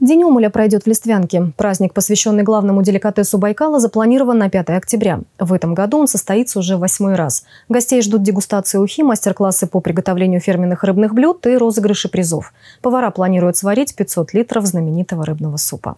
День Умуля пройдет в Листвянке. Праздник, посвященный главному деликатесу Байкала, запланирован на 5 октября. В этом году он состоится уже восьмой раз. Гостей ждут дегустации ухи, мастер-классы по приготовлению фирменных рыбных блюд и розыгрыши призов. Повара планируют сварить 500 литров знаменитого рыбного супа.